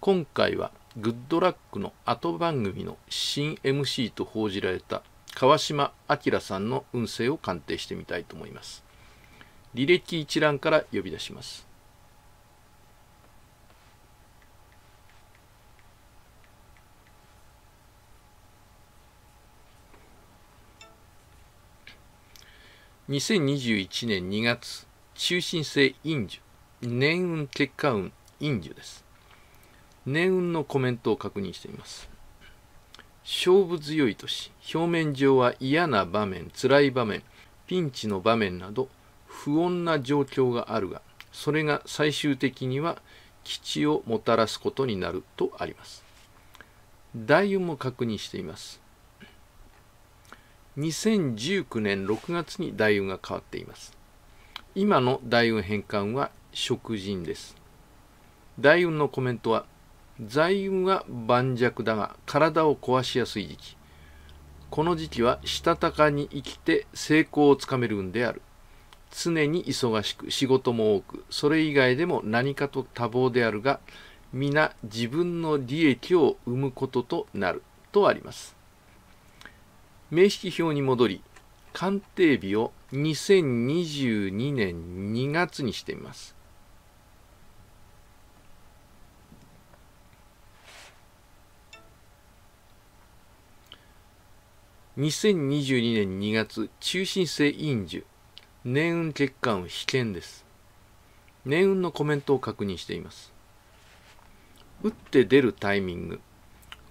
今回はグッドラックの後番組の新 MC と報じられた川島明さんの運勢を鑑定してみたいと思います。履歴一覧から呼び出します。2021年2月、中心性陰樹、年運結果運陰樹です。年運のコメントを確認しています勝負強い年表面上は嫌な場面辛い場面ピンチの場面など不穏な状況があるがそれが最終的には基地をもたらすことになるとあります大運も確認しています2019年6月に大運が変わっています今の大運変換は食人です大運のコメントは財運は盤石だが体を壊しやすい時期この時期はしたたかに生きて成功をつかめる運である常に忙しく仕事も多くそれ以外でも何かと多忙であるが皆自分の利益を生むこととなるとあります名式表に戻り鑑定日を2022年2月にしてみます2022年2月、中心性陰樹、年運欠陥危険です。年運のコメントを確認しています。打って出るタイミング。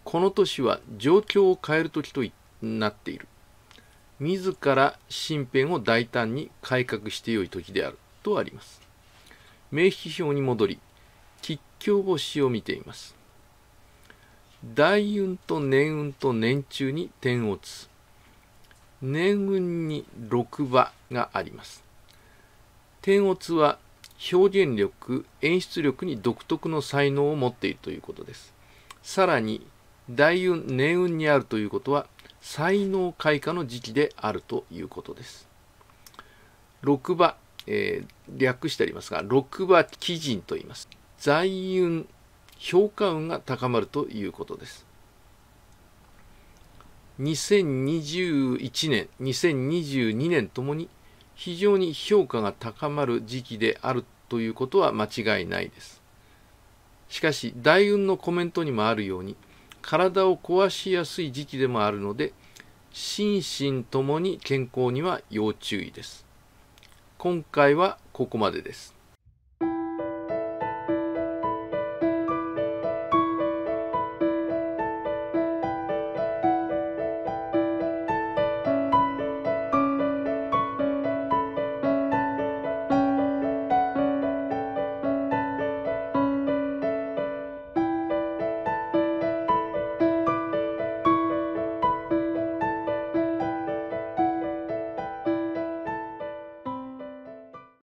この年は状況を変える時となっている。自ら身辺を大胆に改革してよい時である。とあります。名筆表に戻り、吉凶星を見ています。大運と年運と年中に点を打つ。年運に6場があります。天乙は表現力、演出力に独特の才能を持っているということです。さらに、大運、年運にあるということは、才能開花の時期であるということです。6場、えー、略してありますが、6場基人と言います。財運、評価運が高まるということです。2021年、2022年ともに非常に評価が高まる時期であるということは間違いないです。しかし、大運のコメントにもあるように、体を壊しやすい時期でもあるので、心身ともに健康には要注意です。今回はここまでです。